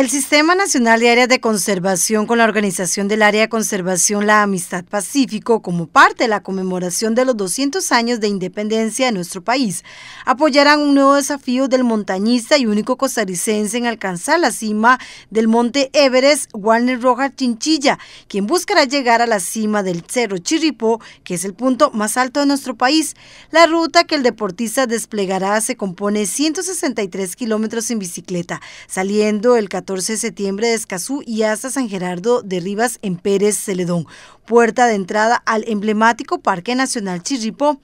El Sistema Nacional de Áreas de Conservación con la Organización del Área de Conservación La Amistad Pacífico como parte de la conmemoración de los 200 años de independencia de nuestro país apoyarán un nuevo desafío del montañista y único costarricense en alcanzar la cima del monte Everest Warner Rojas Chinchilla, quien buscará llegar a la cima del Cerro Chirripó, que es el punto más alto de nuestro país. La ruta que el deportista desplegará se compone 163 kilómetros en bicicleta, saliendo el 14 14 de septiembre de Escazú y hasta San Gerardo de Rivas en Pérez Celedón, puerta de entrada al emblemático Parque Nacional Chirripó.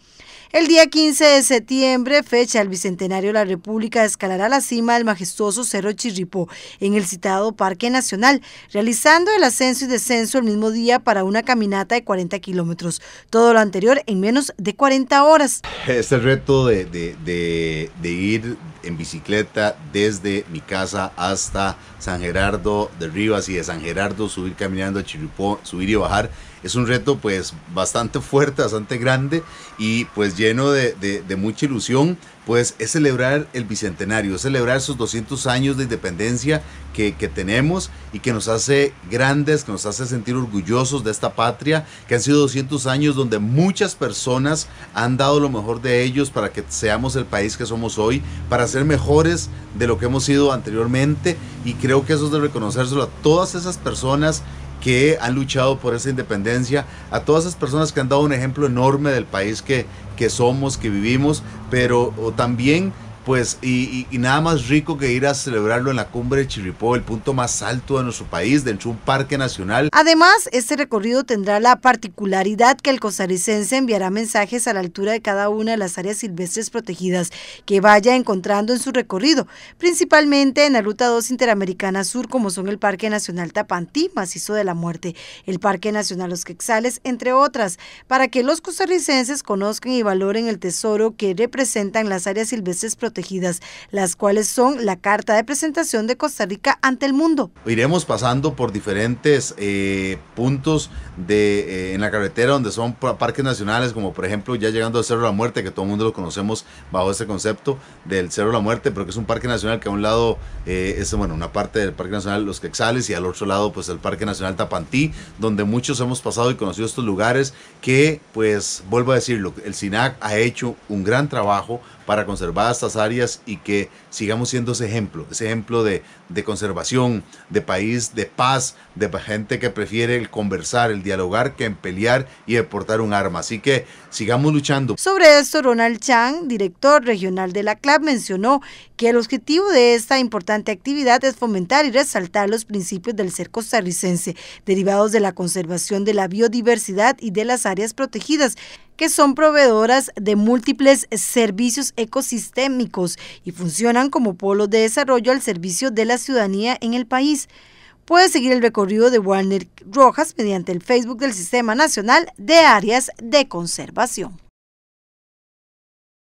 El día 15 de septiembre, fecha del Bicentenario de la República, escalará la cima del majestuoso Cerro Chirripó en el citado Parque Nacional, realizando el ascenso y descenso el mismo día para una caminata de 40 kilómetros. Todo lo anterior en menos de 40 horas. el reto de, de, de ir en bicicleta desde mi casa hasta San Gerardo de Rivas y de San Gerardo subir caminando a Chiripó, subir y bajar. Es un reto pues bastante fuerte, bastante grande y pues lleno de, de, mucha ilusión, pues es celebrar el Bicentenario, es celebrar esos 200 años de independencia que, que, tenemos y que nos hace grandes, que nos hace sentir orgullosos de esta patria, que han sido 200 años donde muchas personas han dado lo mejor de ellos para que seamos el país que somos hoy, para ser ser mejores de lo que hemos sido anteriormente y creo que eso es de reconocérselo a todas esas personas que han luchado por esa independencia, a todas esas personas que han dado un ejemplo enorme del país que, que somos, que vivimos, pero también pues, y, nada más rico que ir a celebrarlo en la cumbre de Chiripó, el punto más alto de nuestro país, dentro de un parque nacional. Además, este recorrido tendrá la particularidad que el costarricense enviará mensajes a la altura de cada una de las áreas silvestres protegidas que vaya encontrando en su recorrido, principalmente en la Ruta 2 Interamericana Sur, como son el Parque Nacional Tapantí, Macizo de la Muerte, el Parque Nacional Los Quexales, entre otras, para que los costarricenses conozcan y valoren el tesoro que representan las áreas silvestres protegidas las cuales son la carta de presentación de Costa Rica ante el mundo. Iremos pasando por diferentes eh, puntos de, eh, en la carretera donde son parques nacionales, como por ejemplo ya llegando al Cerro de la Muerte, que todo el mundo lo conocemos bajo este concepto del Cerro de la Muerte, pero que es un parque nacional que a un lado eh, es, bueno, una parte del Parque Nacional Los Quexales y al otro lado pues el Parque Nacional Tapantí, donde muchos hemos pasado y conocido estos lugares que pues, vuelvo a decirlo, el SINAC ha hecho un gran trabajo para conservar estas áreas y que sigamos siendo ese ejemplo, ese ejemplo de, de conservación, de país, de paz, de gente que prefiere el conversar, el dialogar que en pelear y deportar un arma. Así que Sigamos luchando. Sobre esto, Ronald Chang, director regional de la CLAP, mencionó que el objetivo de esta importante actividad es fomentar y resaltar los principios del ser costarricense, derivados de la conservación de la biodiversidad y de las áreas protegidas, que son proveedoras de múltiples servicios ecosistémicos y funcionan como polos de desarrollo al servicio de la ciudadanía en el país puede seguir el recorrido de Warner Rojas mediante el Facebook del Sistema Nacional de Áreas de Conservación.